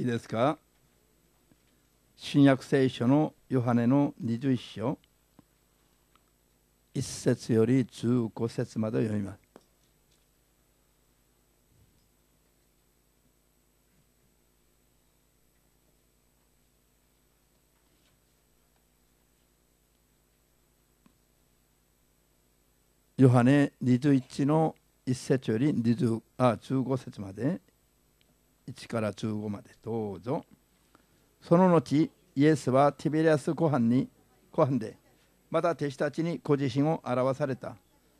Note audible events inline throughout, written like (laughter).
いいですか新約聖書のヨハネの21章1節より15節まで読みます。ヨハネ21の1節よりあ15節まで1から15までどうぞその後イエスはティベリアス湖畔に湖畔でまた弟子たちにご自身を表された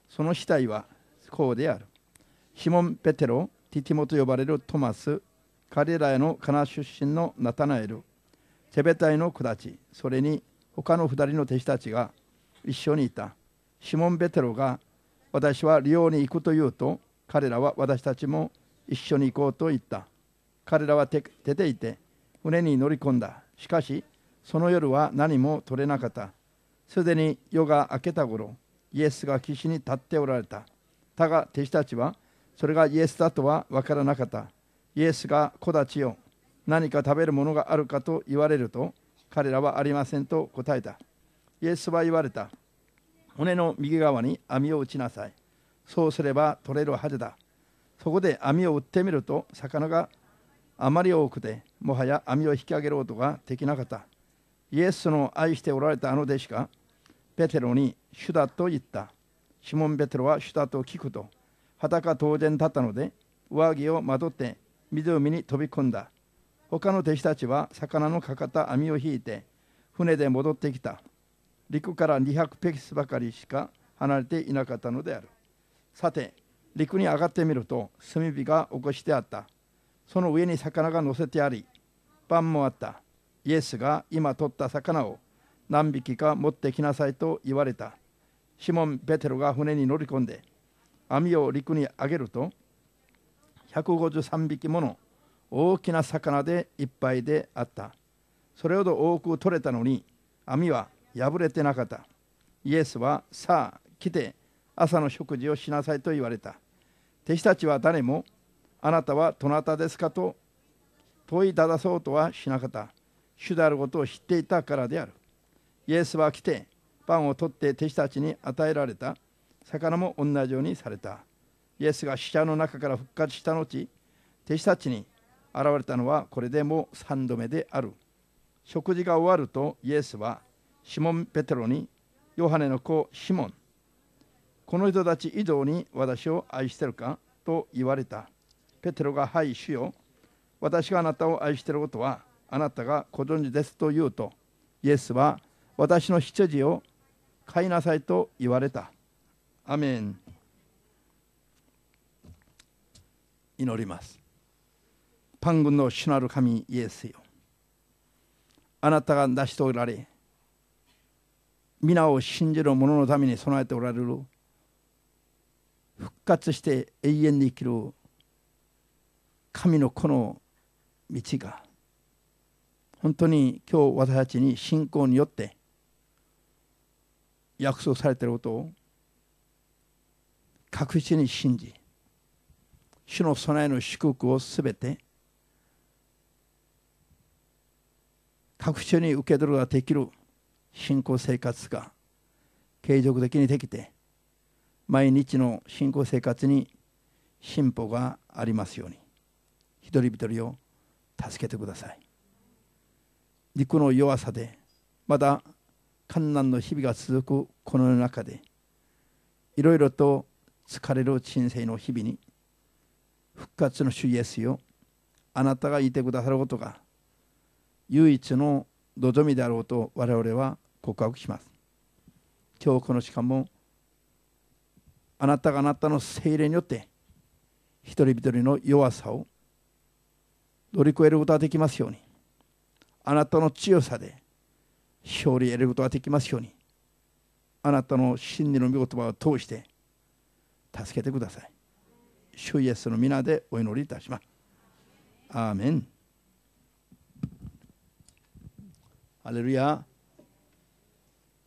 その死体はこうであるシモン・ペテロティティモと呼ばれるトマス彼らへのカナ出身のナタナエルェベタイの子たちそれに他の2人の弟子たちが一緒にいたシモン・ペテロが私は利用に行くと言うと彼らは私たちも一緒に行こうと言った彼らは出ていて船に乗り込んだしかしその夜は何も取れなかったすでに夜が明けた頃イエスが岸に立っておられただが弟子たちはそれがイエスだとは分からなかったイエスが「子たちよ何か食べるものがあるか?」と言われると彼らはありませんと答えたイエスは言われた骨の右側に網を打ちなさいそうすれば取れるはずだそこで網を打ってみると魚があまり多くてもはや網を引き上げることができなかったイエスの愛しておられたあの弟子がペテロに主だと言ったシモン・ペテロは主だと聞くと裸当然だったので上着をまとって湖に飛び込んだ他の弟子たちは魚のかかった網を引いて船で戻ってきた陸から200ペキスばかりしか離れていなかったのであるさて陸に上がってみると炭火が起こしてあったその上に魚が乗せてありパンもあったイエスが今取った魚を何匹か持ってきなさいと言われたシモン・ペテロが船に乗り込んで網を陸に上げると153匹もの大きな魚でいっぱいであったそれほど多く取れたのに網は破れてなかったイエスはさあ来て朝の食事をしなさいと言われた弟子たちは誰もあなたはどなたですかと問いただそうとはしなかった。主であることを知っていたからである。イエスは来て、パンを取って弟子たちに与えられた。魚も同じようにされた。イエスが死者の中から復活した後、弟子たちに現れたのはこれでもう3度目である。食事が終わるとイエスはシモン・ペテロにヨハネの子シモンこの人たち以上に私を愛してるかと言われた。ペテロが「はい主よ私があなたを愛していることはあなたがご存知です」と言うとイエスは「私の羊を飼いなさい」と言われたアメン祈りますパン軍の主なる神イエスよあなたが成し遂げられ皆を信じる者のために備えておられる復活して永遠に生きる神のこの道が本当に今日私たちに信仰によって約束されていることを確実に信じ主の備えの祝福をすべて確実に受け取ることができる信仰生活が継続的にできて毎日の信仰生活に進歩がありますように人人を助けてください肉の弱さでまだ困難の日々が続くこの世の中でいろいろと疲れる人生の日々に復活の主イエスよあなたがいてくださることが唯一の望みであろうと我々は告白します今日この時間もあなたがあなたの精霊によって一人一人の弱さを乗り越えることができますようにあなたの強さで勝利を得ることができますようにあなたの真理の御言葉を通して助けてください主イエスの皆でお祈りいたしますアーメンアレルヤ、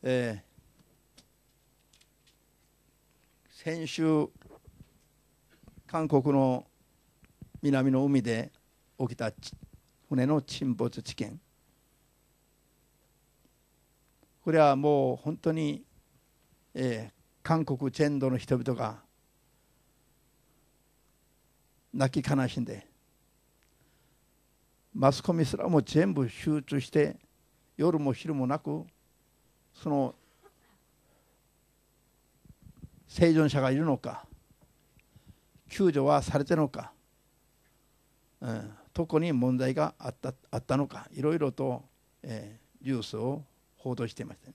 えー、先週韓国の南の海で起きた船の沈没事件これはもう本当に、えー、韓国全土の人々が泣き悲しんでマスコミすらも全部集中して夜も昼もなくその生存者がいるのか救助はされてるのか、うん、どこに問題があったあったのかいろいろと、えー、ニュースを報道していました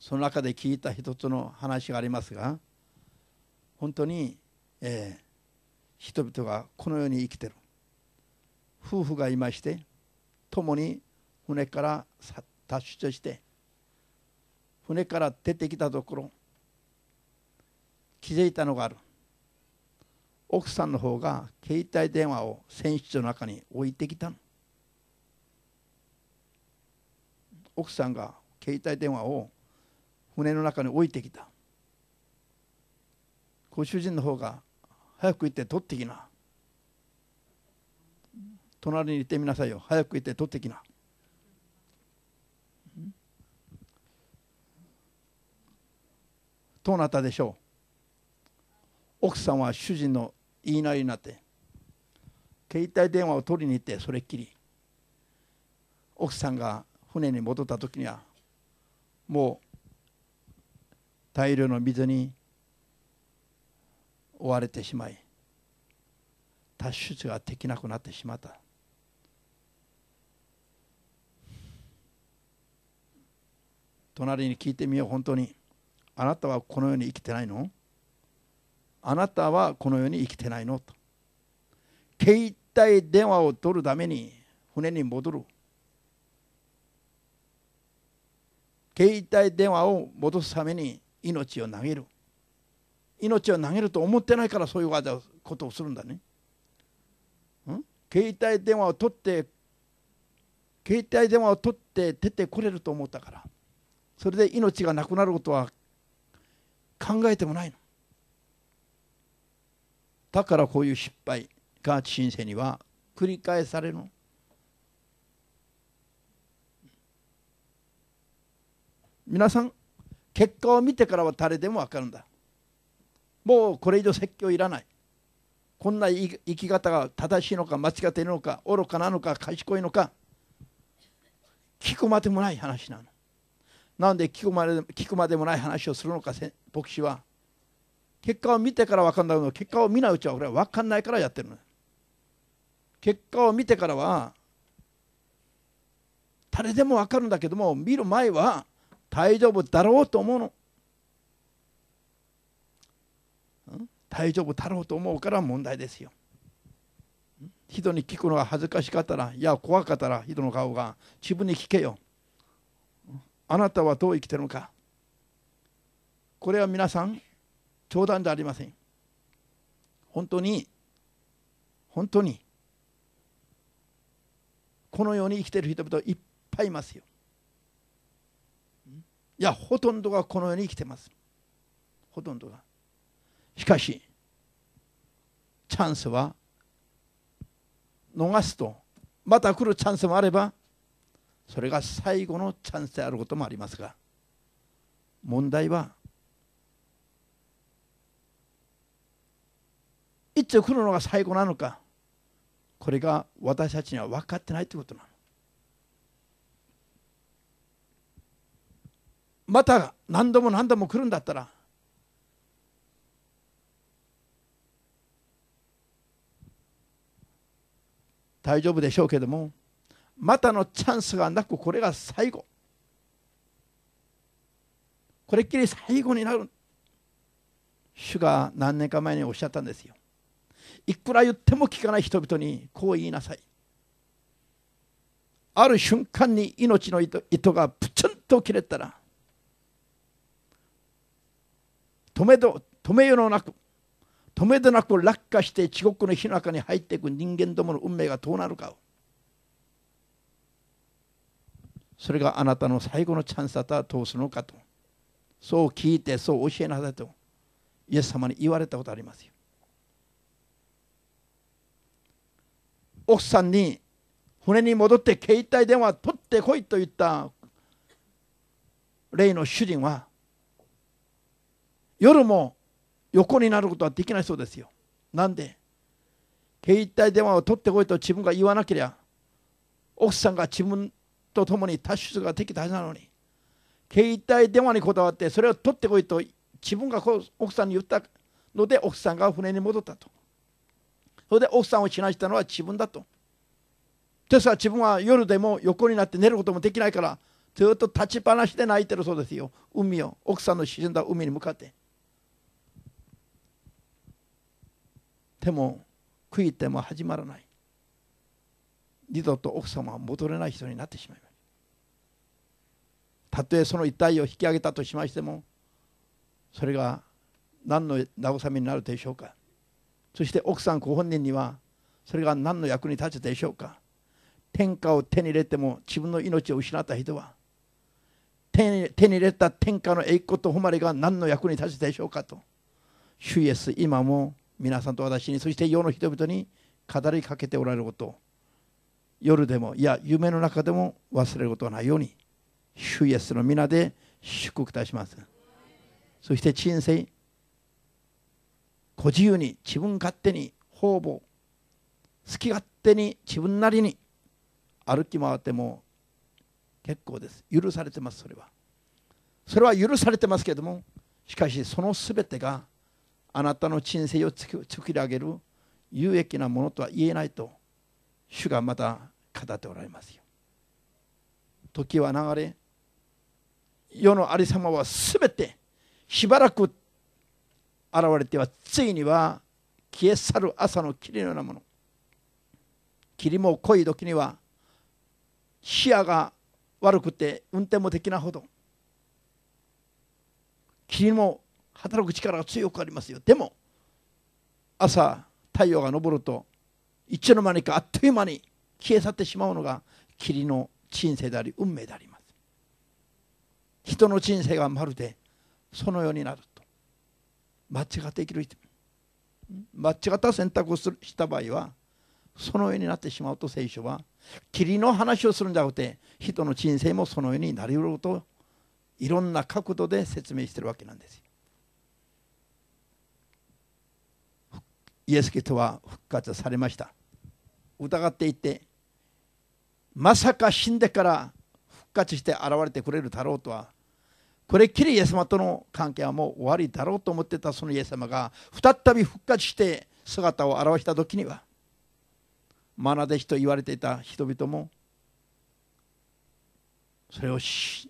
その中で聞いた一つの話がありますが本当に、えー、人々がこの世に生きてる夫婦がいまして共に船から脱出して船から出てきたところ気づいたのがある奥さんの方が携帯電話を船室の中に置いてきたの奥さんが携帯電話を船の中に置いてきたご主人の方が早く行って取ってきな隣に行ってみなさいよ早く行って取ってきなどうなったでしょう奥さんは主人の言いなりになって携帯電話を取りに行ってそれっきり奥さんが船に戻った時にはもう大量の水に追われてしまい脱出ができなくなってしまった隣に聞いてみよう本当にあなたはこの世に生きてないのあなたはこの世に生きてないのと携帯電話を取るために船に戻る携帯電話を戻すために命を投げる命を投げると思ってないからそういうことをするんだね、ん、携帯電話を取って携帯電話を取って出てこれると思ったからそれで命がなくなることは考えてもないのだからこういう失敗が人生には繰り返されるの。皆さん結果を見てからは誰でも分かるんだもうこれ以上説教いらないこんな生き方が正しいのか間違っているのか愚かなのか賢いのか聞くまでもない話なのなんで聞くまで聞くまでもない話をするのか牧師は結果を見てから分かんないの結果を見ないうちは俺は分かんないからやってるの結果を見てからは誰でも分かるんだけども見る前は大丈夫だろうと思うの、大丈夫だろうと思うから問題ですよ人に聞くのが恥ずかしかったらいや怖かったら人の顔が自分に聞けよあなたはどう生きてるのかこれは皆さん冗談じゃありません本当に本当にこの世に生きている人々いっぱいいますよいやほとんどがこの世に生きてますほとんどがしかしチャンスは逃すとまた来るチャンスもあればそれが最後のチャンスであることもありますが問題はいつ来るのが最後なのかこれが私たちには分かってないということなのまた何度も何度も来るんだったら大丈夫でしょうけどもまたのチャンスがなくこれが最後これっきり最後になる主が何年か前におっしゃったんですよいくら言っても聞かない人々にこう言いなさいある瞬間に命の糸糸がプツンと切れたら止めど止めよのなく止めどなく落下して地獄の火の中に入っていく人間どもの運命がどうなるかそれがあなたの最後のチャンスだったらどうするのかとそう聞いてそう教えなさいとイエス様に言われたことありますよ奥さんに船に戻って携帯電話取ってこいと言った例の主人は夜も横になることはできないそうですよ。なんで携帯電話を取ってこいと自分が言わなければ奥さんが自分と共に脱出ができたはずなのに携帯電話にこだわってそれを取ってこいと自分がこう奥さんに言ったので奥さんが船に戻ったとそれで奥さんを避難したのは自分だとですから自分は夜でも横になって寝ることもできないからずっと立ちっぱなしで泣いてるそうですよ海を奥さんの沈んだ海に向かってでも悔いても始まらない二度と奥様は戻れない人になってしまいますたとえその遺体を引き上げたとしましてもそれが何の慰めになるでしょうかそして奥さんご本人にはそれが何の役に立つでしょうか天下を手に入れても自分の命を失った人は手に入れた天下の栄光と誉れが何の役に立つでしょうかと主イエス今も皆さんと私にそして世の人々に語りかけておられることを夜でもいや夢の中でも忘れることはないように主イエスの皆で祝福いたしますそして人生ご自由に自分勝手に方々好き勝手に自分なりに歩き回っても結構です許されてますそれはそれは許されてますけどもしかしその全てがあなたの人生を作り上げる有益なものとは言えないと主がまた語っておられますよ時は流れ世のありさまは全てしばらく現れてはついには消え去る朝の霧のようなもの霧も濃い時には視野が悪くて運転もできないほど霧も働く力が強くありますよでも朝太陽が昇るといつの間にかあっという間に消え去ってしまうのが霧の人生であり運命であります人の人生がまるでそのようになる間違って生きる人間違った選択をするした場合はそのようになってしまうと聖書は霧の話をするんじゃなくて人の人生もそのようになりうるといろんな角度で説明してるわけなんですイエス・キリストは復活されました。疑っていてまさか死んでから復活して現れてくれるだろうとはこれっきりイエス様との関係はもう終わりだろうと思ってたそのイエス様が再び復活して姿を現した時には眼弟子と言われていた人々もそれをし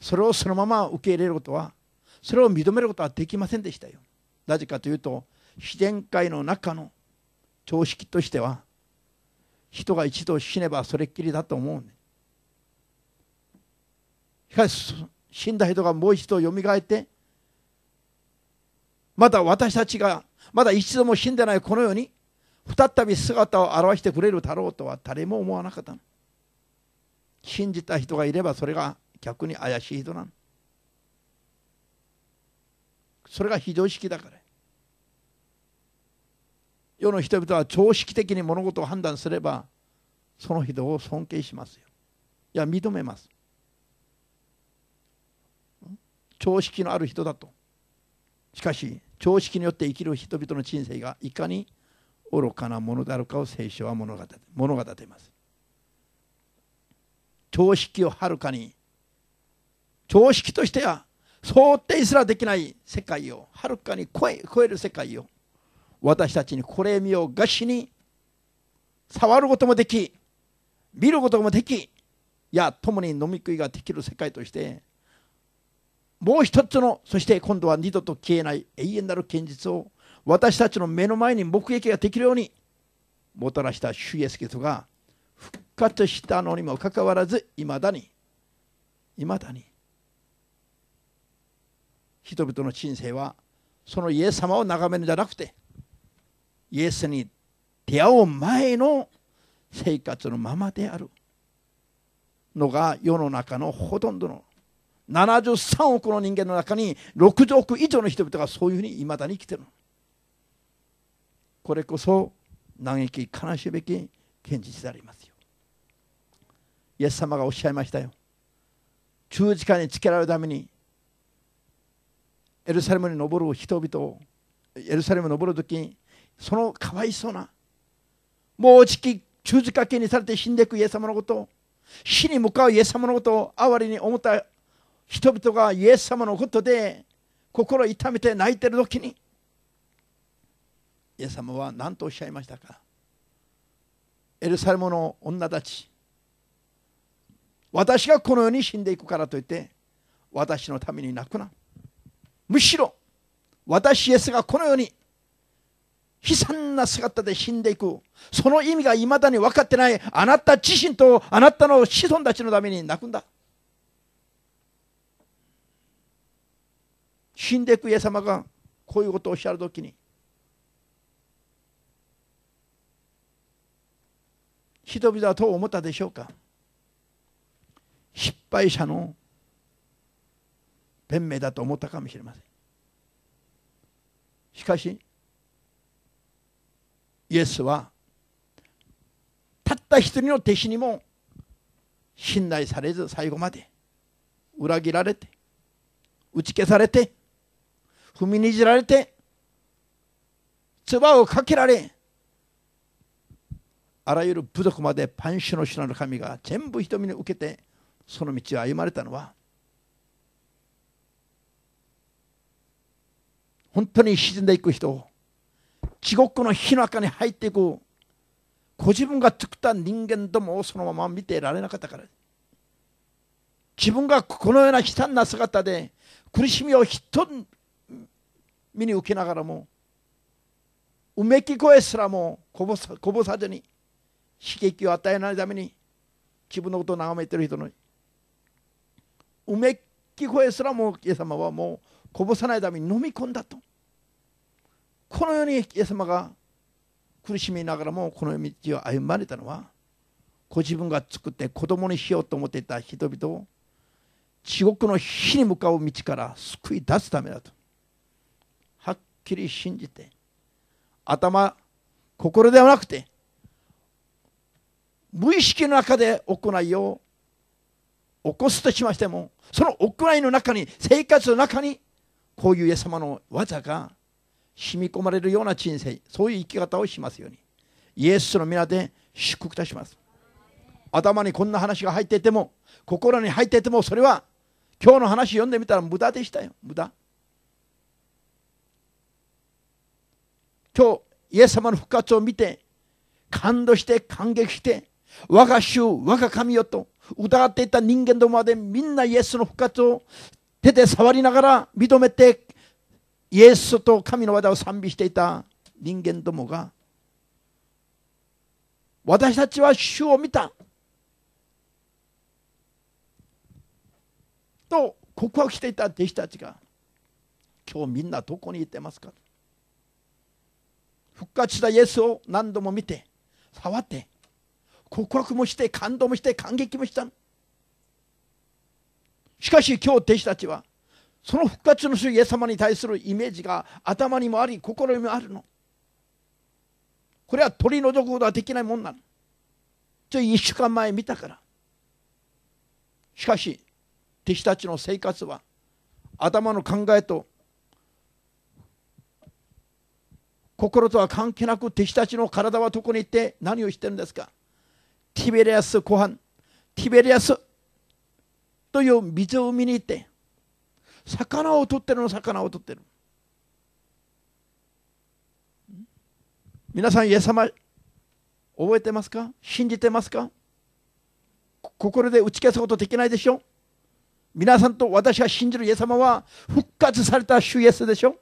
それをそのまま受け入れることはそれを認めることはできませんでしたよなぜかというと自然界の中の常識としては人が一度死ねばそれっきりだと思う、ね、しかし死んだ人がもう一度よみがえってまだ私たちがまだ一度も死んでないこの世に再び姿を現してくれるだろうとは誰も思わなかった信じた人がいればそれが逆に怪しい人なのそれが非常識だから世の人々は常識的に物事を判断すればその人を尊敬しますよいや認めます常識のある人だとしかし常識によって生きる人々の人生がいかに愚かなものであるかを聖書は物語物語っています常識をはるかに常識としては想定すらできない世界をはるかに超え超える世界を私たちにこれ見よがしに触ることもでき見ることもできいや共に飲み食いができる世界としてもう一つのそして今度は二度と消えない永遠なる現実を私たちの目の前に目撃ができるようにもたらした主イエスキトが復活したのにもかかわらずいまだにいまだに人々の人生はそのイエス様を眺めるんじゃなくてイエスに出会う前の生活のままであるのが世の中のほとんどの73億の人間の中に6億以上の人々がそういうふうにいまだに生きてるこれこそ嘆き悲しべき現実でありますよイエス様がおっしゃいましたよ十字架につけられるためにエルサレムに登る人々をエルサレムに登る時そのかわいそうなもうじき十字架刑にされて死んでいくイエス様のことを死に向かうイエス様のことを哀れに思った人々がイエス様のことで心痛めて泣いてる時にイエス様は何とおっしゃいましたかエルサレムの女たち私がこの世に死んでいくからといって私のために泣くなむしろ私イエスがこの世に悲惨な姿で死んでいくその意味が未だに分かってないあなた自身とあなたの子孫たちのために泣くんだ死んでいくイエス様がこういうことをおっしゃる時に人々はどう思ったでしょうか失敗者の弁明だと思ったかもしれませんしかしイエスはたった一人の弟子にも信頼されず最後まで裏切られて打ち消されて踏みにじられて唾をかけられあらゆる部族までパンシュの品の神が全部瞳に受けてその道を歩まれたのは本当に沈んでいく人地獄の火の中に入っていくご自分が作った人間どもをそのまま見ていられなかったから自分がこのような悲惨な姿で苦しみを一身に受けながらもうめき声すらもこぼさこぼさずに刺激を与えないために自分のことを眺めてる人のうめき声すらもイエス様はもうこぼさないために飲み込んだとこのようにイエス様が苦しみながらもこの道を歩まれたのはご自分が作って子供にしようと思っていた人々を地獄の火に向かう道から救い出すためだときり信じて頭心ではなくて無意識の中で行いを起こすとしましてもその行いの中に生活の中にこういうイエス様の技が染み込まれるような人生そういう生き方をしますようにイエスの皆で祝福いたします頭にこんな話が入っていても心に入っていてもそれは今日の話読んでみたら無駄でしたよ無駄今日、イエス様の復活を見て、感動して、感激して、我が主、我が神よと疑っていた人間どもまでみんなイエスの復活を手で触りながら認めて、イエスと神の技を賛美していた人間どもが、私たちは主を見た。と告白していた弟子たちが、今日みんなどこにいてますか復活したイエスを何度も見て触って告白もして感動もして感激もしたしかし今日弟子たちはその復活の主イエス様に対するイメージが頭にもあり心にもあるのこれは取り除くことはできないもんなのちょ1週間前見たからしかし弟子たちの生活は頭の考えと心とは関係なく弟子たちの体はどこに行って何をしてるんですかティベリアス湖畔、ティベリアスという水を見に行って、魚を取ってるの、魚を取ってる。皆さん、イエス様、覚えてますか信じてますか心で打ち消すことできないでしょ皆さんと私が信じるイエス様は復活された主イエスでしょ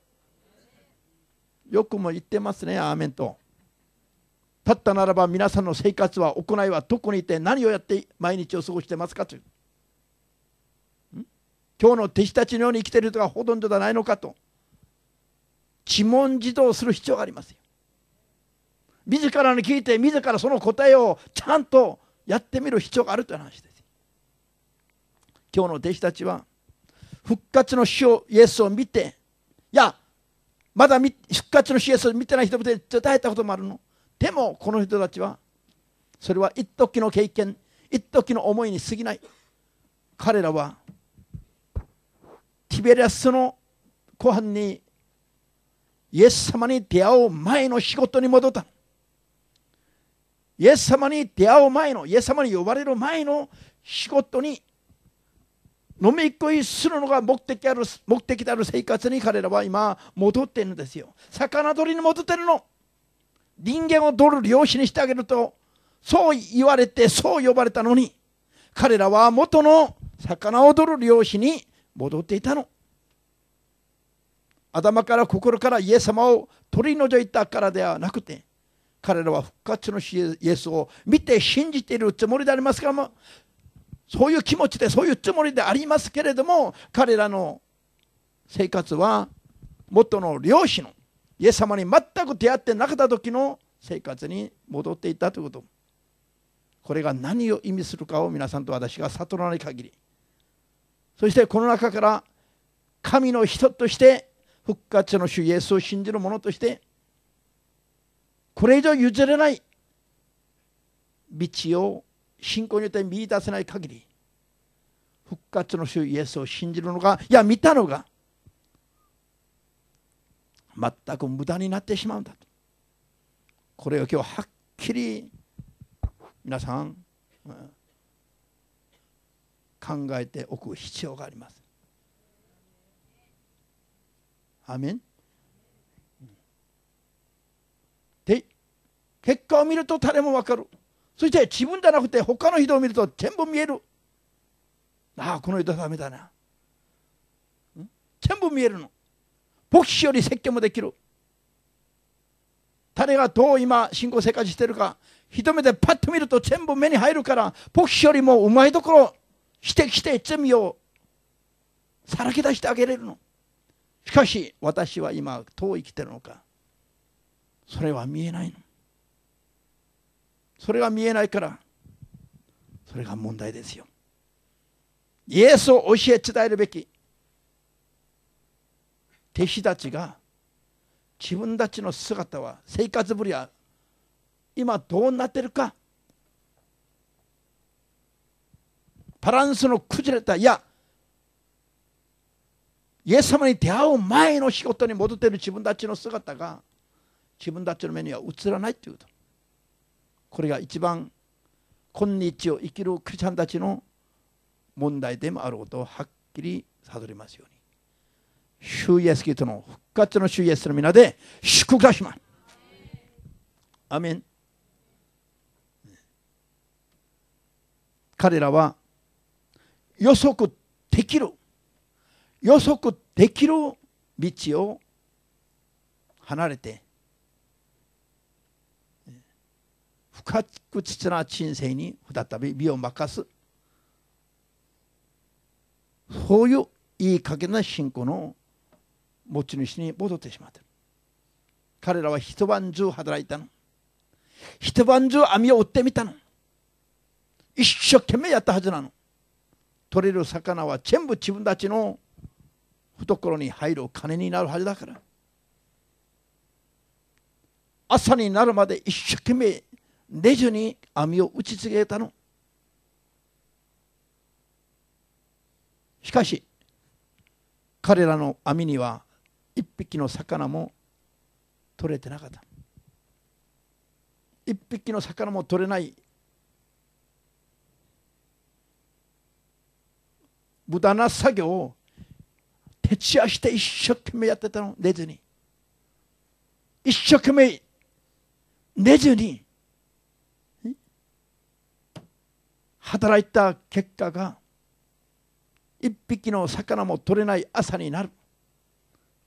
よくも言ってますね、アーメンと。立ったならば皆さんの生活は行いはどこにいて何をやって毎日を過ごしてますかという今日の弟子たちのように生きている人がほとんどではないのかと自問自答する必要がありますよ自らに聞いて自らその答えをちゃんとやってみる必要があるという話です今日の弟子たちは復活の主をイエスを見ていやまだ復活のシエスを見てない人々対伝えたこともあるのでもこの人たちはそれは一時の経験一時の思いに過ぎない彼らはティベリアスの湖畔にイエス様に出会う前の仕事に戻ったイエス様に出会う前のイエス様に呼ばれる前の仕事に飲み食いするのが目的ある目的である生活に彼らは今戻っているんですよ魚取りに戻ってるの人間を取る漁師にしてあげるとそう言われてそう呼ばれたのに彼らは元の魚を取る漁師に戻っていたの頭から心からイエス様を取り除いたからではなくて彼らは復活のイエスを見て信じているつもりでありますがら。そういう気持ちでそういうつもりでありますけれども彼らの生活は元の漁師のイエス様に全く出会ってなかった時の生活に戻っていたということこれが何を意味するかを皆さんと私が悟らない限りそしてこの中から神の人として復活の主イエスを信じる者としてこれ以上譲れない道を信仰によって見出せない限り復活の主イエスを信じるのがいや見たのが全く無駄になってしまうんだとこれを今日はっきり皆さん、考えておく必要があります。アメンで結果を見ると誰も分かる。そして自分じゃなくて他の人を見ると全部見えるああこの人ダメだな全部見えるの牧師より説教もできる誰がどう今信仰生活してるか一目でパッと見ると全部目に入るから牧師よりもうまいところ指摘して罪をさらけ出してあげれるのしかし私は今どう生きてるのかそれは見えないのそれが見えないからそれが問題ですよイエスを教え伝えるべき弟子たちが自分たちの姿は生活ぶりは今どうなってるかバランスの崩れたいやイエス様に出会う前の仕事に戻っている自分たちの姿が自分たちの目には映らないということこれが一番今日を生きるクリスチャンたちの問題でもあることをはっきり悟りますように。主イエスキトの復活の主イエスの皆で祝福します。アメン。彼らは予測できる予測できる道を離れて深く父な人生に再び身を任すそういういい加減な信仰の持ち主に戻ってしまってる彼らは一晩中働いたの一晩中網を追ってみたの一生懸命やったはずなの取れる魚は全部自分たちの懐に入る金になるはずだから朝になるまで一生懸命レジュに網を打ちつけたのしかし彼らの網には一匹の魚も取れてなかった一匹の魚も取れない無駄な作業を徹夜して一生懸命やってたの寝ズに一生懸命寝ズに働いた結果が一匹の魚も取れない朝になる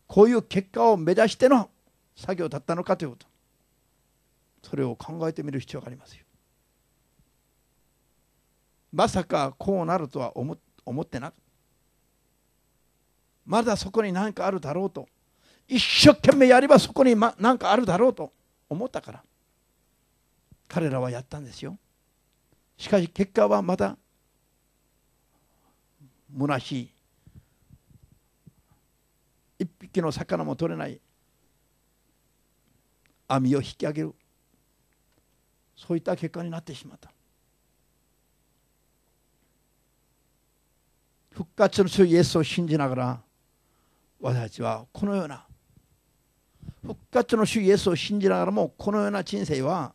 こういう結果を目指しての作業だったのかということそれを考えてみる必要がありますよまさかこうなるとは思ってなくまだそこに何かあるだろうと一生懸命やればそこに何かあるだろうと思ったから彼らはやったんですよしかし結果はまた虚しい一匹の魚も取れない網を引き上げるそういった結果になってしまった復活の主イエスを信じながら私たちはこのような復活の主イエスを信じながらもこのような人生は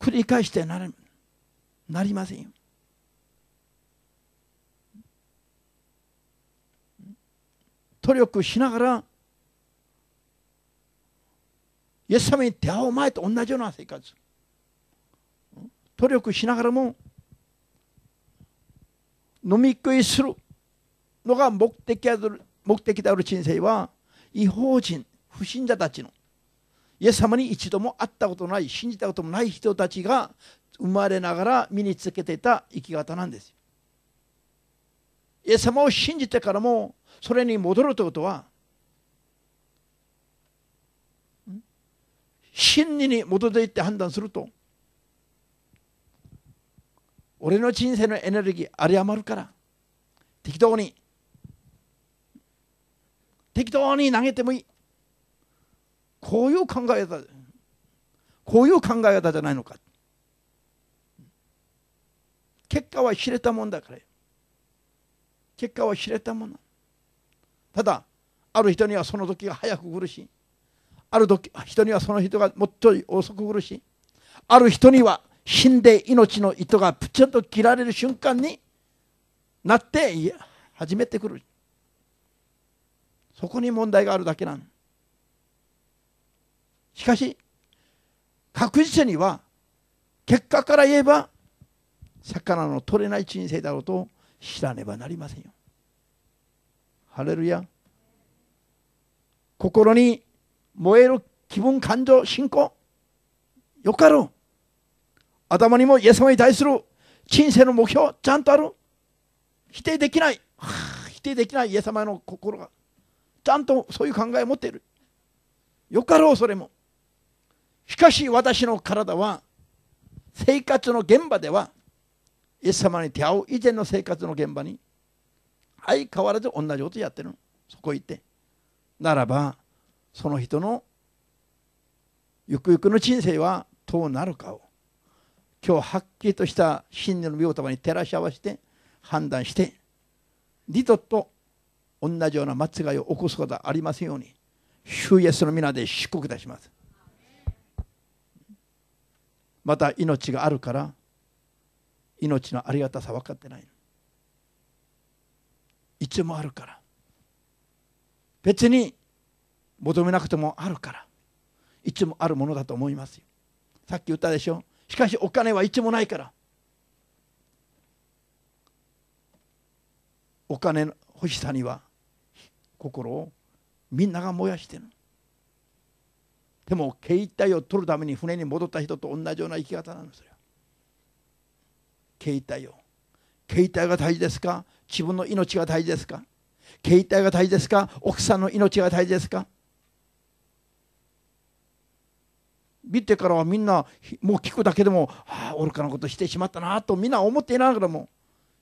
繰り返してななりませんよ。努力しながらイエス様に出会う前と同じような生活努力しながらも飲み食いするのが目的である目的である人生は違法人不信者たちのイエス様に一度も会ったことない信じたこともない人たちが生まれながら身につけていた生き方なんですイエス様を信じてからもそれに戻るということは真理にっていって判断すると俺の人生のエネルギーあり余るから適当に適当に投げてもいいこういう考え方こういう考え方じゃないのか結果は知れたもんだから結果は知れたものただある人にはその時が早く来るしある時人にはその人がもっと遅く来るしある人には死んで命の糸がプチンと切られる瞬間になって始めてくるそこに問題があるだけなのしかし確実には結果から言えば魚の取れない人生だろうと知らねばなりませんよ。ハレルヤ心に燃える気分感情信仰よかろう頭にもイエス様に対する人生の目標ちゃんとある否定できない、は (sighs) 否定できないイエス様の心がちゃんとそういう考えを持っているよかろうそれもしかし私の体は生活の現場ではイエス様に出会う以前の生活の現場に相変わらず同じことやってるのそこ行ってならばその人のゆくゆくの人生はどうなるかを今日はっきりとした真理の御言葉に照らし合わせて判断して二度と同じような間違いを起こすことはありませんように主イエスの皆で祝福いたしますまた命があるから命のありがたさ分かってないいつもあるから別に求めなくてもあるからいつもあるものだと思いますよさっき言ったでしょしかしお金はいつもないからお金の欲しさには心をみんなが燃やしてるでも携帯を取るために船に戻った人と同じような生き方なんですよ携帯を携帯が大事ですか自分の命が大事ですか携帯が大事ですか奥さんの命が大事ですか見てからはみんなもう聞くだけでも、ああ愚かなことしてしまったなとみんな思っていながらも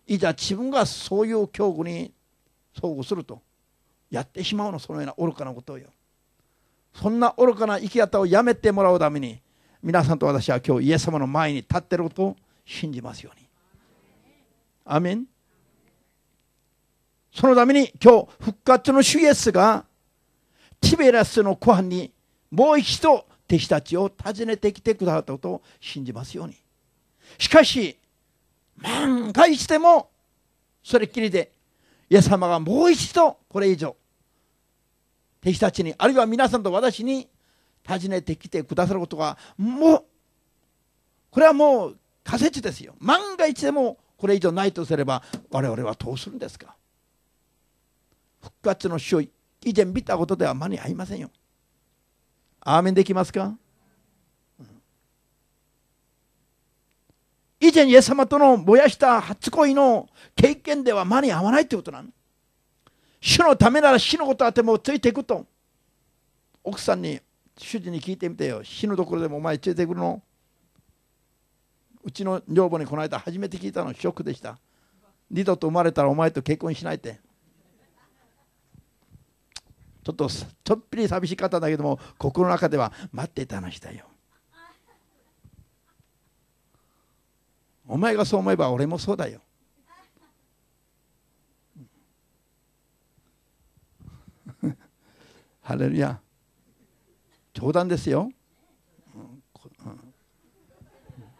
いざ自分がそういう恐怖に遭遇するとやってしまうのそのような愚かなことをよそんな愚かな生き方をやめてもらうために皆さんと私は今日イエス様の前に立っていることを信じますように。アメンそのために今日復活の主イエスがティベラスの湖畔にもう一度弟子たちを訪ねてきてくださったことを信じますように。しかし万が一でもそれっきりでイエス様がもう一度これ以上子たちにあるいは皆さんと私に訪ねてきてくださることがもうこれはもう仮説ですよ万が一でもこれ以上ないとすれば我々はどうするんですか復活の主を以前見たことでは間に合いませんよアーメンできますか、以前イエス様との燃やした初恋の経験では間に合わないということなの主のためなら死のことあってもついていくと奥さんに主人に聞いてみてよ死ぬところでもお前ついてくるのうちの女房にこの間初めて聞いたのショックでした二度と生まれたらお前と結婚しないってちょっとちょっぴり寂しかったんだけども心の中では待っていた話だよお前がそう思えば俺もそうだよハレルヤ冗談ですよ、うん、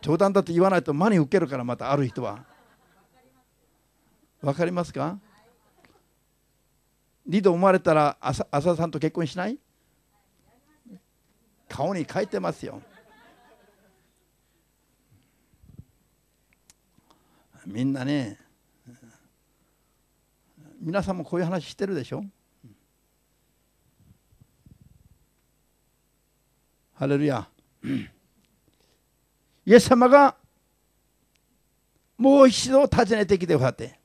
冗談だと言わないと真に受けるからまたある人はわかりますか二度生まれたら浅田さんと結婚しない顔に書いてますよみんなね皆さんもこういう話してるでしょハレルヤ。イエス様がもう一度訪ねてきてくだって、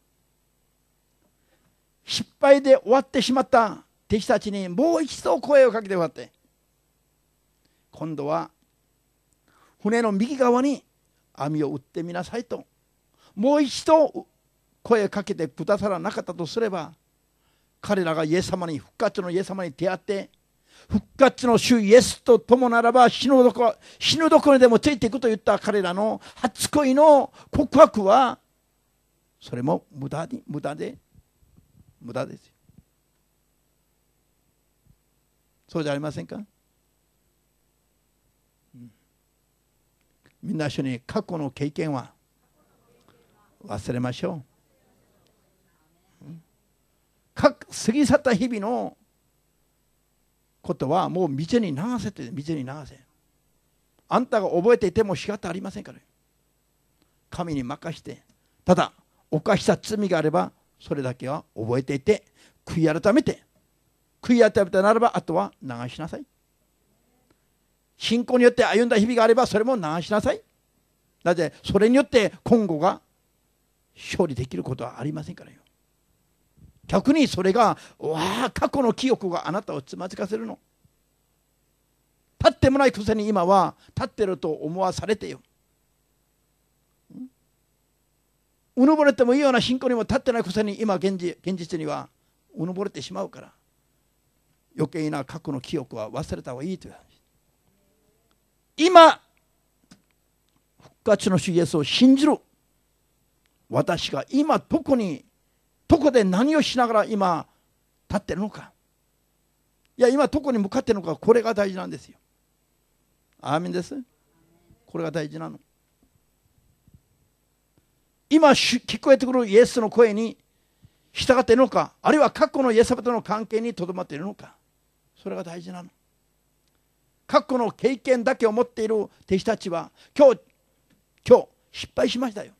失敗で終わってしまった弟子たちにもう一度声をかけてくだって、今度は船の右側に網を打ってみなさいと、もう一度声をかけてくださらなかったとすれば、彼らがイエス様に、復活のイエス様に出会って、復活の主イエスと共ならば死ぬどこ、死ぬどこにでもついていくと言った彼らの初恋の告白は、それも無駄に、無駄で、無駄です。そうじゃありませんか、みんな一緒に過去の経験は忘れましょう。過ぎ去った日々のことはもう店に流せって店に流せあんたが覚えていても仕方ありませんから神に任してただ犯した罪があればそれだけは覚えていて悔い改めて悔い改めてならばあとは流しなさい信仰によって歩んだ日々があればそれも流しなさいなぜそれによって今後が勝利できることはありませんからよ逆にそれがわあ過去の記憶があなたをつまずかせるの立ってもないくせに今は立ってると思わされてようぬぼれてもいいような信仰にも立ってないくせに今現実現実にはうぬぼれてしまうから余計な過去の記憶は忘れた方がいいという話今復活の主イエスを信じる私が今どこにどこで何をしながら今立ってるのかいや今どこに向かってるのかこれが大事なんですよアーメンですこれが大事なの今聞こえてくるイエスの声に従っているのかあるいは過去のイエス様との関係にとどまっているのかそれが大事なの過去の経験だけを持っている弟子たちは今日今日失敗しましたよ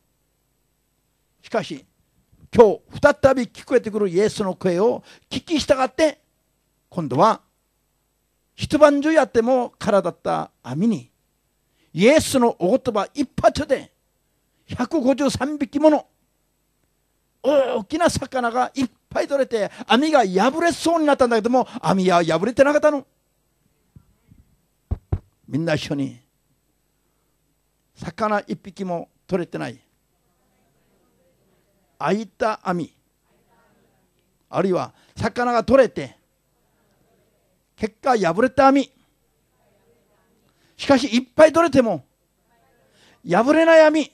しかし今日再び聞こえてくるイエスの声を聞き従って今度は一晩中やっても空だった網にイエスのお言葉一発で153匹もの大きな魚がいっぱい取れて網が破れそうになったんだけども網は破れてなかったのみんな一緒に魚一匹も取れてない開いた網あるいは魚が取れて結果破れた網しかしいっぱい取れても破れない網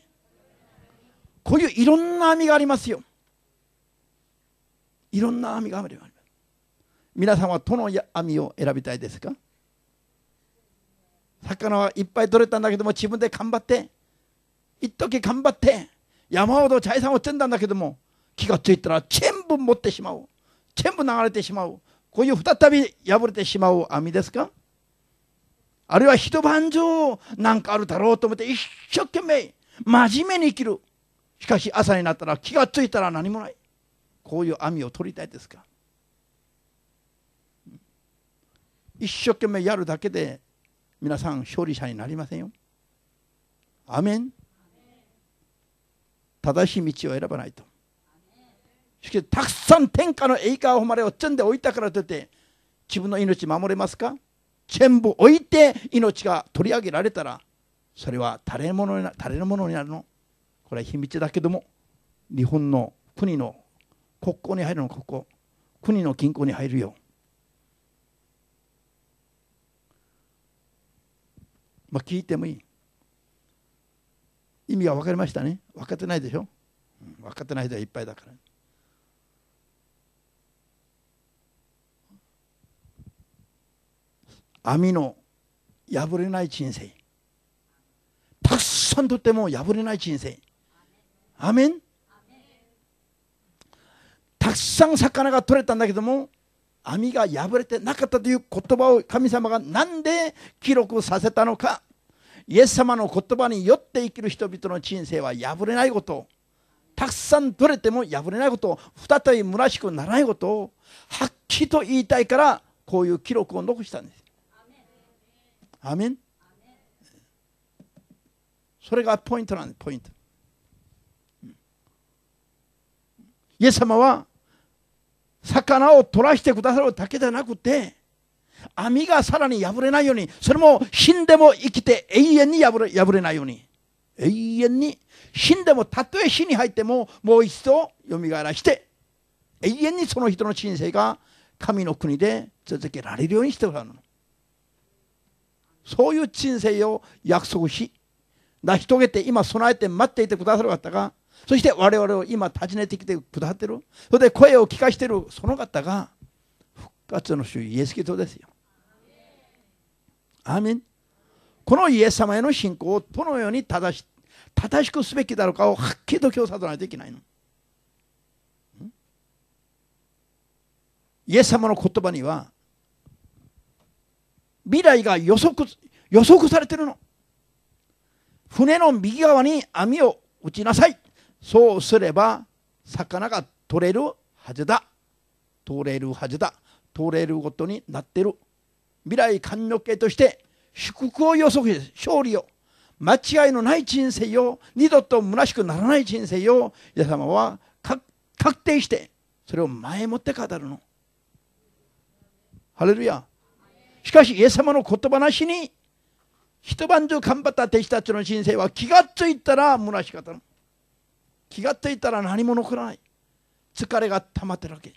こういういろんな網がありますよいろんな網があります皆さんはどの網を選びたいですか魚はいっぱい取れたんだけども自分で頑張って一時頑張って山ほど財産を積んだんだけども気がついたら全部持ってしまう全部流れてしまうこういう再び破れてしまう網ですかあるいは一晩中何かあるだろうと思って一生懸命真面目に生きるしかし朝になったら気がついたら何もないこういう網を取りたいですか一生懸命やるだけで皆さん勝利者になりませんよ。アメン正しい道を選ばないとしかしたくさん天下の栄華を誉れを積んでおいたからといって自分の命守れますか全部置いて命が取り上げられたらそれは垂れ物にな垂れのになるのこれは秘密だけども日本の国の国交に入るのここ国の銀行に入るよ、まあ、聞いてもいい意味が分かりましたね分かってないでしょ、分かってない人はいっぱいだから。網の破れない人生たくさんとっても破れない人生アメンたくさん魚が取れたんだけども網が破れてなかったという言葉を神様が何で記録させたのかイエス様の言葉によって生きる人々の人生は破れないことたくさん取れても破れないこと再び虚しくならないことをはっきりと言いたいからこういう記録を残したんです。アメンそれがポイントなんですポイント。イエス様は魚を取らしてくださるだけじゃなくて網がさらに破れないようにそれも死んでも生きて永遠に破れ破れないように永遠に死んでもたとえ死に入ってももう一度蘇らして永遠にその人の人生が神の国で続けられるようにしてくださるそういう人生を約束し成し遂げて今備えて待っていてくださる方がそして我々を今訪ねてきてくださってるそれで声を聞かしてるその方が復活の主イエス・キリストですよアーメンこのイエス様への信仰をどのように正し正しくすべきだろうかをはっきりと今日悟らないといけないの。イエス様の言葉には未来が予測予測されてるの。船の右側に網を打ちなさい。そうすれば魚が取れるはずだ。取れるはずだ。取れることになってる。未来官の家として祝福を予測し勝利を間違いのない人生よ二度と虚しくならない人生よ皆様は確定してそれを前もって語るのハレルヤしかしイエス様の言葉なしに一晩中頑張った弟子たちの人生は気がついたら虚しかったの気がついたら何も残らない疲れが溜まってるわけ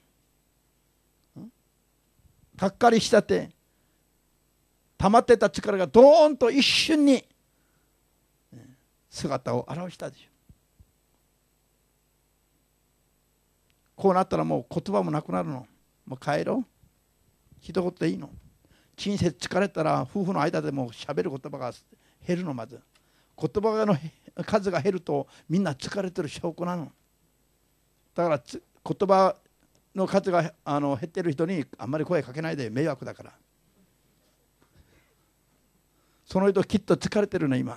がっかりしたって溜まってた力がドーンと一瞬に姿を現したでしょこうなったらもう言葉もなくなるのもう帰ろう一言でいいの親切疲れたら夫婦の間でも喋る言葉が減るのまず言葉の数が減るとみんな疲れてる証拠なのだから言葉の数があの減ってる人にあんまり声かけないで迷惑だからその人きっと疲れてるね今、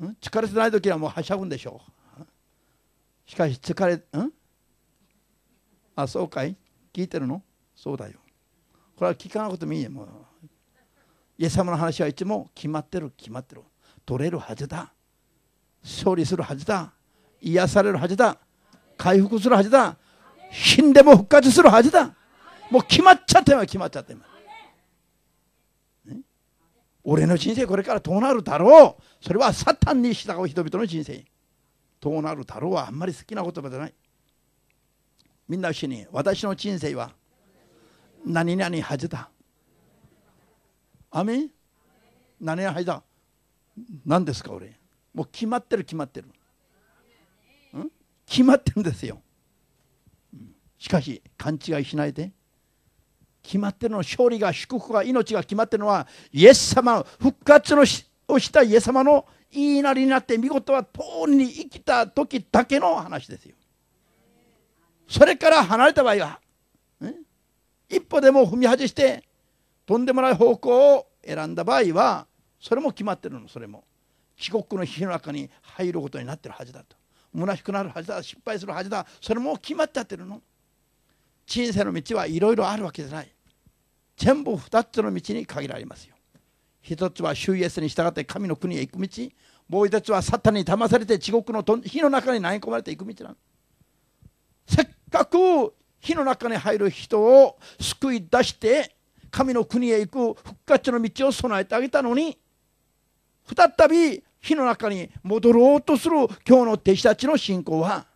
ん、疲れてない時はもうはしゃぐんでしょうしかし疲れうんあそうかい聞いてるのそうだよこれは聞かなくてもいいよもうイエス様の話はいつも決まってる決まってる取れるはずだ勝利するはずだ癒されるはずだ回復するはずだ死んでも復活するはずだもう決まっちゃって今決まっちゃって今俺の人生これからどうなるだろうそれはサタンに従う人々の人生どうなるだろうはあんまり好きな言葉じゃないみんな一緒に私の人生は何々はずだあめ何々はずだ何ですか俺もう決まってる決まってる、うん、決まってるんですよしかし勘違いしないで決まってるの勝利が祝福が命が決まってるのはイエス様復活のをしたイエス様の言いなりになって見事はとに生きた時だけの話ですよそれから離れた場合は、一歩でも踏み外してとんでもない方向を選んだ場合はそれも決まってるのそれも地獄の火の中に入ることになってるはずだと虚しくなるはずだ失敗するはずだそれも決まっちゃってるの人生の道はいろいろあるわけじゃない全部2つの道に限られますよ一つは主イエスに従って神の国へ行く道もう一つはサタンに騙されて地獄の火の中に投げ込まれていく道なのせっかく火の中に入る人を救い出して神の国へ行く復活の道を備えてあげたのに再び火の中に戻ろうとする今日の弟子たちの信仰は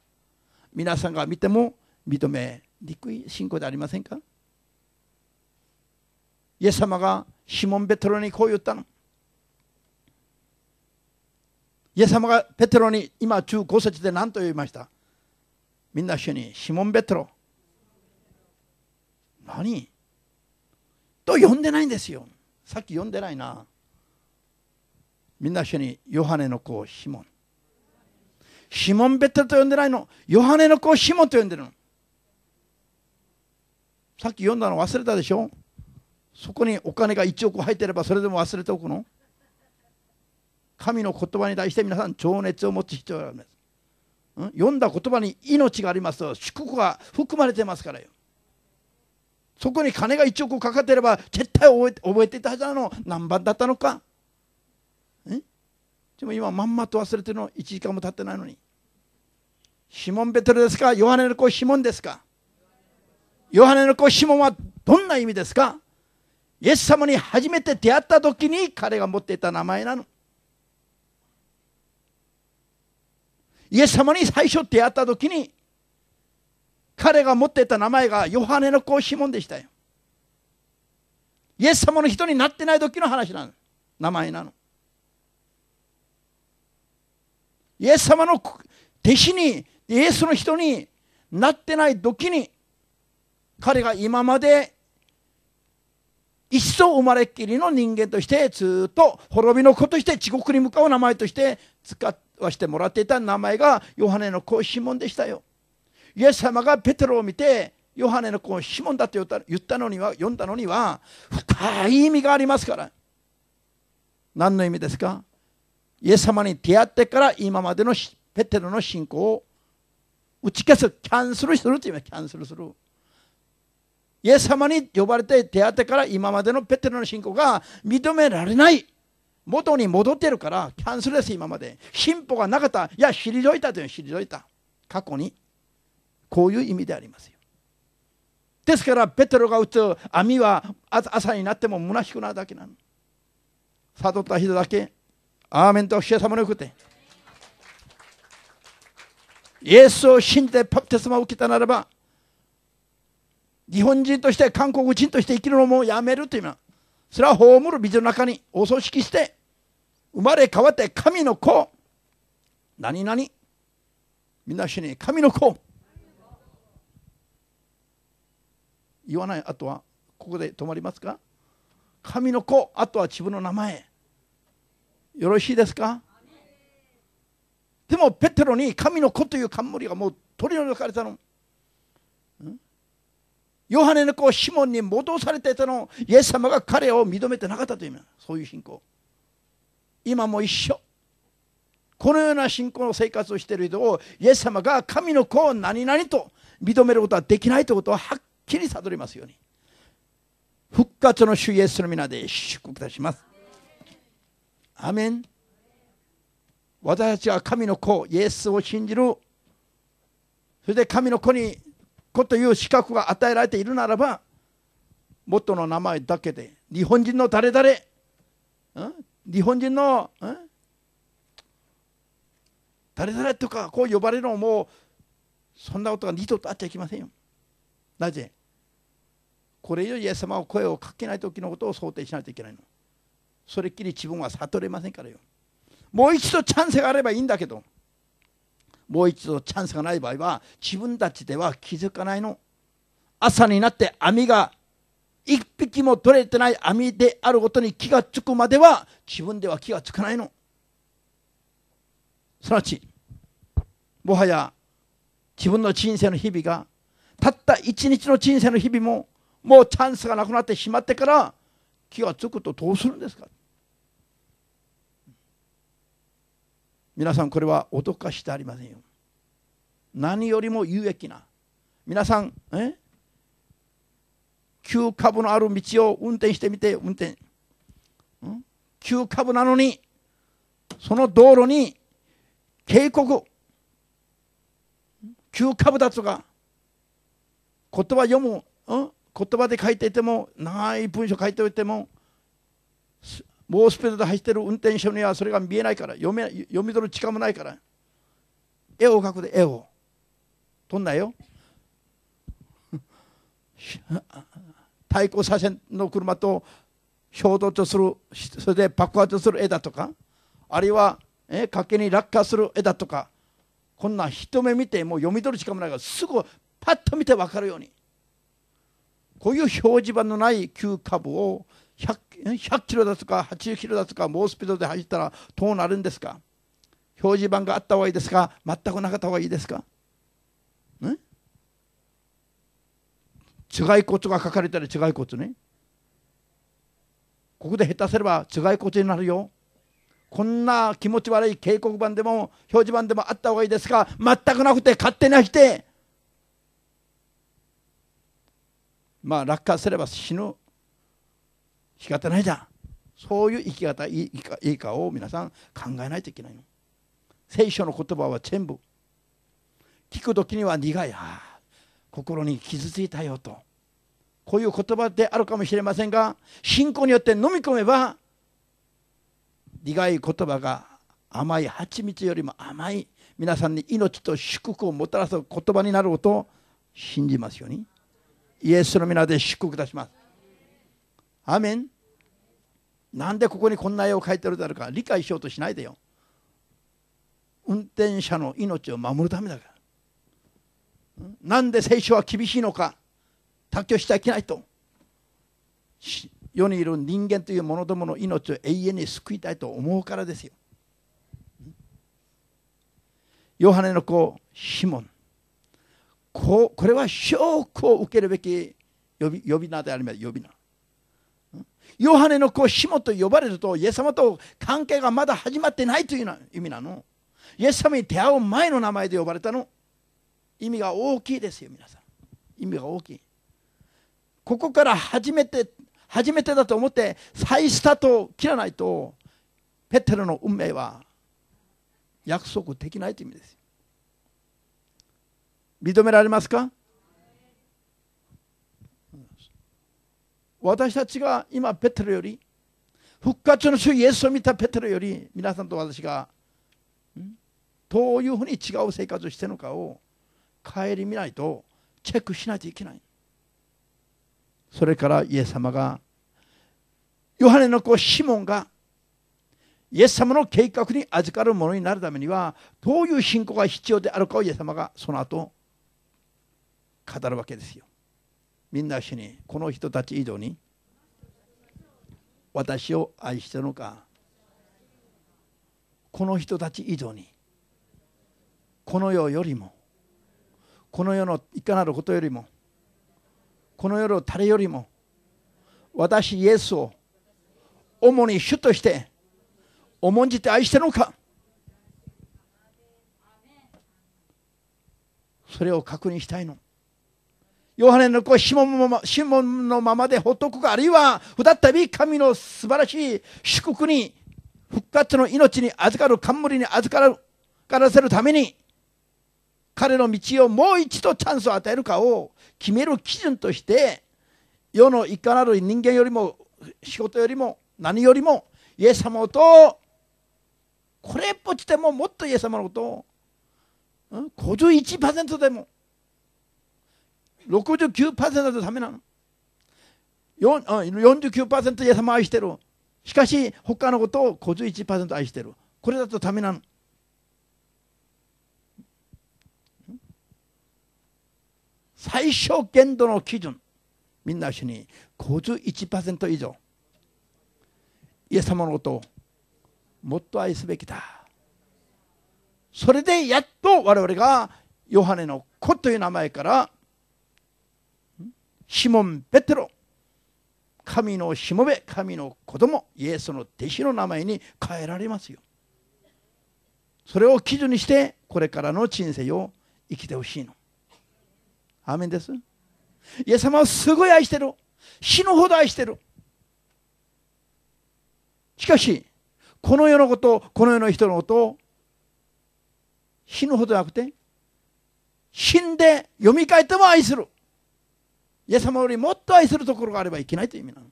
皆さんが見ても認めにくい信仰でありませんかイエス様がシモン・ペテロにこう言ったのイエス様がペテロに今15節で何と言いましたみんな一緒にシモン・ベテロ何と呼んでないんですよさっき呼んでないなみんな一緒にヨハネの子をシモンシモン・ベテロと呼んでないのヨハネの子をシモンと呼んでるのさっき読んだの忘れたでしょそこにお金が1億入ってればそれでも忘れておくの神の言葉に対して皆さん情熱を持つ必要があるんです、うん、読んだ言葉に命がありますと祝福が含まれてますからよそこに金が1億かかってれば絶対覚えていたはずなの何番だったのかでも今まんまと忘れてるの1時間も経ってないのにシモン・ベテルですかヨハネの子シモンですかヨハネの子シモンはどんな意味ですかイエス様に初めて出会った時に彼が持っていた名前なの。イエス様に最初出会った時に彼が持っていた名前がヨハネの子シモンでしたよ。イエス様の人になってない時の話なの。名前なの。イエス様の弟子に、イエスの人になってない時に彼が今まで一層生まれっきりの人間としてずっと滅びの子として地獄に向かう名前として使わせてもらっていた名前がヨハネの子シモンでしたよイエス様がペテロを見てヨハネの子シモンだと言ったのには読んだのには深い意味がありますから何の意味ですかイエス様に出会ってから今までのペテロの信仰を打ち消すキャンセルするという意味キャンセルするイエス様に呼ばれて出会ってから今までのペテロの信仰が認められない元に戻っているからキャンセルです今まで進歩がなかったいや退いたというのは退いた過去にこういう意味でありますよですからペテロが打つ網は朝になっても虚しくなるだけなの悟った人だけアーメンと主様のよくてイエスを信じてパプテスマを受けたならば日本人として韓国人として生きるのもやめるというのはそれは葬る水の中にお葬式して生まれ変わって神の子何々みんな死に神の子言わないあとはここで止まりますか神の子あとは自分の名前よろしいですかでもペテロに神の子という冠がもう取り除かれたの。ヨハネの子シモンに戻されていたのイエス様が彼を認めてなかったというそういう信仰今も一緒このような信仰の生活をしている人をイエス様が神の子を何々と認めることはできないということをはっきり悟りますように復活の主イエスの皆で祝福いたしますアメン私たちは神の子イエスを信じるそれで神の子に子という資格が与えられているならば元の名前だけで日本人の誰々日本人の誰々とかこう呼ばれるのもそんなことが二度とあっちゃいけませんよなぜこれ以上イエス様を声をかけない時のことを想定しないといけないのそれっきり自分は悟れませんからよもう一度チャンスがあればいいんだけどもう一度チャンスがない場合は自分たちでは気づかないの朝になって網が一匹も取れてない網であることに気がつくまでは自分では気がつかないのすなわちもはや自分の人生の日々がたった一日の人生の日々ももうチャンスがなくなってしまってから気がつくとどうするんですか皆さんこれは脅かしてありませんよ何よりも有益な皆さんえ急株のある道を運転してみて運転急株なのにその道路に警告急株だとか言葉読む、うん、言葉で書いていても長い文章書いておいても猛スピードで走ってる運転手にはそれが見えないから読め読み取る時間もないから絵を描くで絵を撮んなよ (laughs) 対向車線の車と衝突するそれで爆発する絵だとかあるいはえ崖に落下する絵だとかこんな一目見てもう読み取る時間もないからすぐパッと見て分かるようにこういう表示板のない急カブを100 100キロだとか80キロだとか猛スピードで走ったらどうなるんですか表示板があった方がいいですか全くなかった方がいいですか、頭蓋骨が書かれたら頭蓋骨ねここで下手すれば頭蓋骨になるよこんな気持ち悪い警告板でも表示板でもあった方がいいですか全くなくて勝手な否定まあ落下すれば死ぬ仕方ないじゃんそういう生き方いいかいいかを皆さん考えないといけないの聖書の言葉は全部聞く時には苦いあ心に傷ついたよとこういう言葉であるかもしれませんが信仰によって飲み込めば苦い言葉が甘い蜂蜜よりも甘い皆さんに命と祝福をもたらす言葉になることを信じますようにイエスの皆で祝福いたしますアメンなんでここにこんな絵を描いてるだろうか理解しようとしないでよ運転者の命を守るためだからなんで聖書は厳しいのか卓球しちゃいけないと世にいる人間という者どもの命を永遠に救いたいと思うからですよヨハネの子シモンここれは証拠を受けるべき呼び名であります呼び名ヨハネの子シモと呼ばれるとイエス様と関係がまだ始まってないという意味なのイエス様に出会う前の名前で呼ばれたの意味が大きいですよ皆さん意味が大きいここから初めて初めてだと思って再スタートを切らないとペテロの運命は約束できないという意味です認められますか私たちが今ペテロより復活の主イエスを見たペテロより皆さんと私がどういうふうに違う生活をしてるのかを顧みないとチェックしないといけないそれからイエス様がヨハネの子シモンがイエス様の計画に預かるものになるためにはどういう信仰が必要であるかをイエス様がその後語るわけですよみんな主にこの人たち以上に私を愛してるのかこの人たち以上にこの世よりもこの世のいかなることよりもこの世の誰よりも私イエスを主に主として重んじて愛してるのかそれを確認したいの。ヨハネの子シモンのまま、シモンのままでほっとくか、あるいは再び神の素晴らしい祝福に、復活の命に預かる、冠に預かる、からせるために、彼の道をもう一度チャンスを与えるかを決める基準として、世のいかなる人間よりも、仕事よりも、何よりも、イエス様と、これっぽっちでももっとイエス様のことを、51%でも、69%のためなの49%イエス様を愛してるしかし他のことを51%愛してるこれだとためなの最小限度の基準みんな一緒に51%以上イエス様のことをもっと愛すべきだそれでやっと我々がヨハネの子という名前からシモン・ペテロ神のしもべ神の子供イエスの弟子の名前に変えられますよそれを基準にしてこれからの人生を生きてほしいのアーメンですイエス様をすごい愛してる死ぬほど愛してるしかしこの世のことこの世の人のことを死ぬほどなくて死んで読み替えても愛するイエス様よりもっと愛するところがあればいけないという意味なの。よ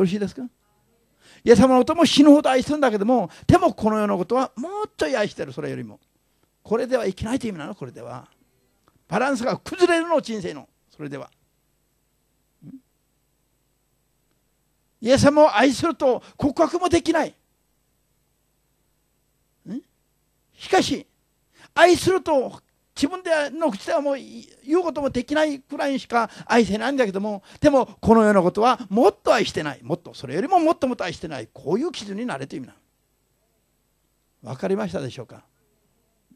ろしいですかイエス様のことも死ぬほど愛するんだけども、でもこの世のことはもっと愛してる、それよりも。これではいけないという意味なの、これでは。バランスが崩れるの、人生の、それでは。イエス様を愛すると告白もできない。しかし、愛すると自分での口ではもう言うこともできないくらいしか愛せないんだけどもでもこのようなことはもっと愛してないもっとそれよりももっともっと愛してないこういう基準になれという意味なの分かりましたでしょうか、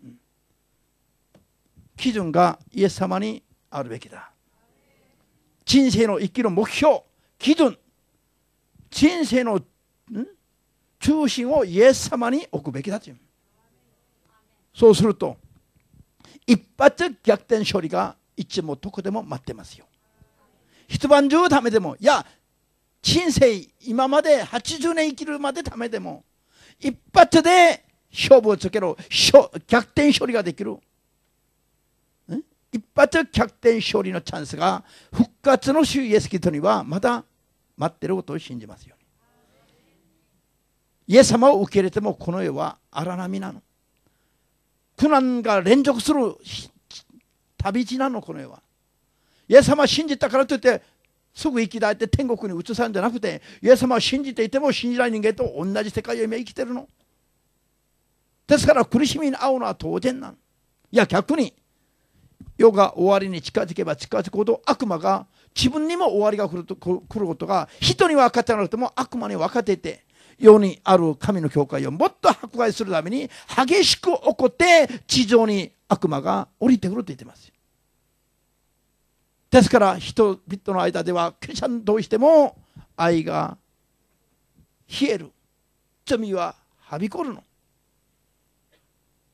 うん、基準がイエス様にあるべきだ人生の生きる目標基準人生の中心をイエス様に置くべきだというそうすると一発逆転勝利がいつもどこでも待ってますよ一晩中ためてもいや人生今まで80年生きるまでためても一発で勝負をつけろ逆転勝利ができる一発逆転勝利のチャンスが復活の主イエス・キリストにはまだ待ってることを信じますようにイエス様を受け入れてもこの世は荒波なの苦難が連続する旅路なのこの世はイエス様信じたからといってすぐ生きいって天国に移さんじゃなくてイエス様を信じていても信じない人間と同じ世界を今生きてるのですから苦しみに遭うのは当然なのいや逆に世が終わりに近づけば近づくほど悪魔が自分にも終わりが来ると来ることが人には分かってなくても悪魔に分かっていて世にある神の教会をもっと迫害するために激しく起こって地上に悪魔が降りてくると言ってますですから人々の間ではクリスチャンどうしても愛が冷える罪ははびこるの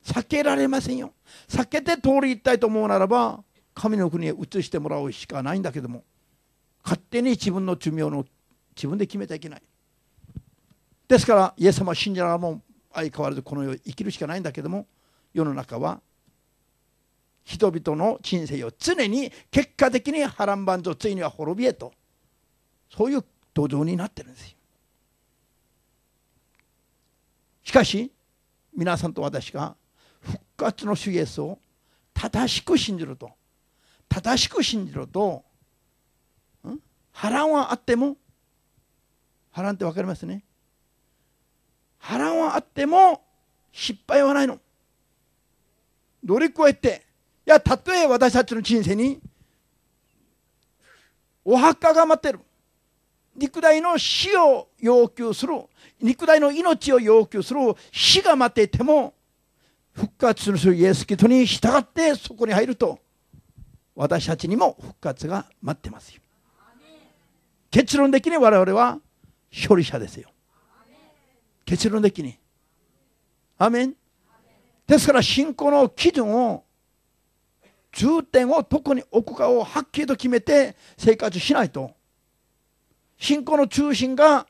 避けられませんよ避けて通り行きたいと思うならば神の国へ移してもらうしかないんだけども勝手に自分の寿命の自分で決めちゃいけないですからイエス様を信じながらも相変わらずこの世を生きるしかないんだけども世の中は人々の人生を常に結果的に波乱万丈ついには滅びへとそういう土壌になってるんですよ。しかし皆さんと私が復活の主イエスを正しく信じると正しく信じると波乱はあっても波乱って分かりますね波乱はあっても失敗はないの乗り越えていやたとえ私たちの人生にお墓が待ってる肉体の死を要求する肉体の命を要求する死が待っていても復活するイエス・キリストに従ってそこに入ると私たちにも復活が待ってますよ結論的に我々は勝利者ですよ結論的にアメンですから信仰の基準を重点をどこに置くかをはっきりと決めて生活しないと信仰の中心が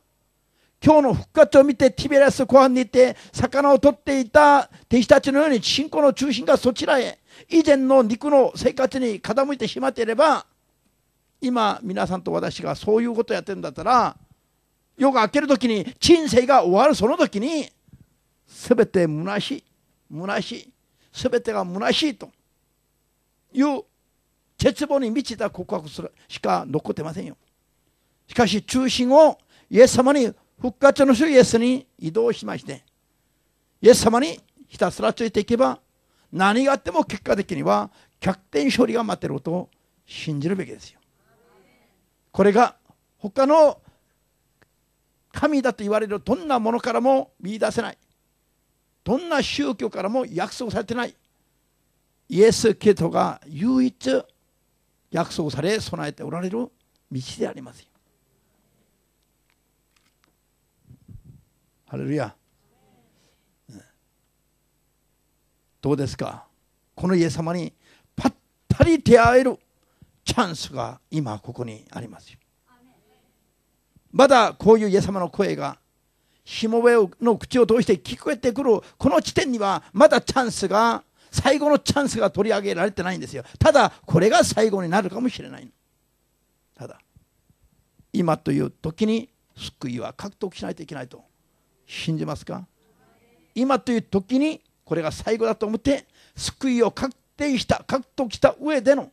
今日の復活を見てティベラス湖畔にいて魚を取っていた弟子たちのように信仰の中心がそちらへ以前の肉の生活に傾いてしまっていれば今皆さんと私がそういうことをやってるんだったら夜が明ける時に人生が終わるその時に全て虚しい虚しい全てが虚しいという絶望に満ちた告白するしか残ってませんよしかし中心をイエス様に復活の主イエスに移動しましてイエス様にひたすらついていけば何があっても結果的には逆転勝利が待っていることを信じるべきですよこれが他の神だと言われるどんなものからも見いだせないどんな宗教からも約束されてないイエス・キリストが唯一約束され備えておられる道でありますよハレルヤどうですかこのイエス様にぱったり出会えるチャンスが今ここにありますよまだこういうイエス様の声がしもべの口を通して聞こえてくるこの地点にはまだチャンスが最後のチャンスが取り上げられてないんですよただこれが最後になるかもしれないただ今という時に救いは獲得しないといけないと信じますか今という時にこれが最後だと思って救いを確定した獲得した上での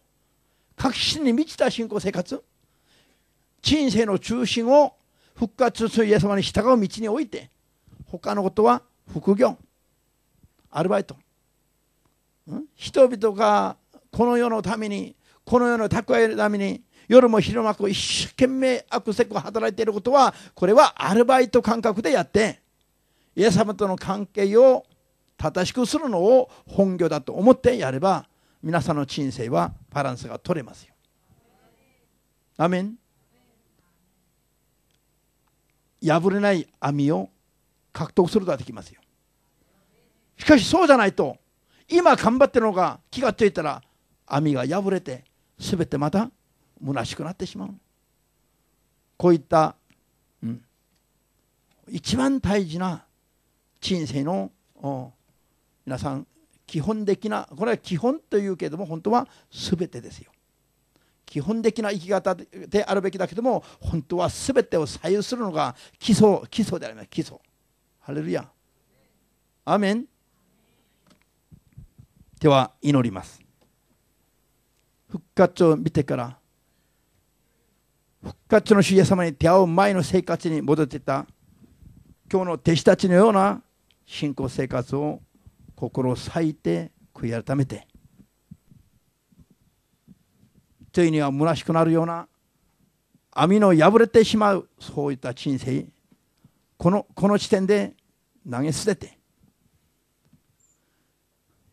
確信に満ちた信仰生活人生の中心を復活するイエス様に従う道において他のことは副業アルバイト、人々がこの世のためにこの世の蓄えるために夜も昼も一生懸命悪せく働いていることはこれはアルバイト感覚でやってイエス様との関係を正しくするのを本業だと思ってやれば皆さんの人生はバランスが取れますよ。アメン破れない網を獲得することができますよしかしそうじゃないと今頑張ってるのが気がついたら網が破れて全てまた虚しくなってしまうこういった、うん、一番大事な人生の皆さん基本的なこれは基本というけれども本当は全てですよ基本的な生き方であるべきだけども本当は全てを左右するのが基礎基礎であります基礎ハレルヤアメンでは祈ります復活を見てから復活の主イエス様に出会う前の生活に戻っていた今日の弟子たちのような信仰生活を心を裂いて悔い改めて人には虚しくなるような網の破れてしまうそういった人生このこの地点で投げ捨てて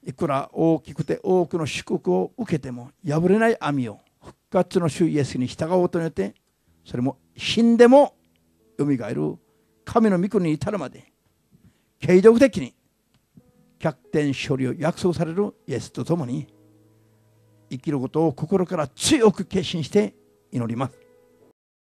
いくら大きくて多くの祝福を受けても破れない網を復活の主イエスに従おうとによってそれも死んでもよみがえる神の御国に至るまで継続的に逆転勝利を約束されるイエスと共に生きることを心から強く決心して祈ります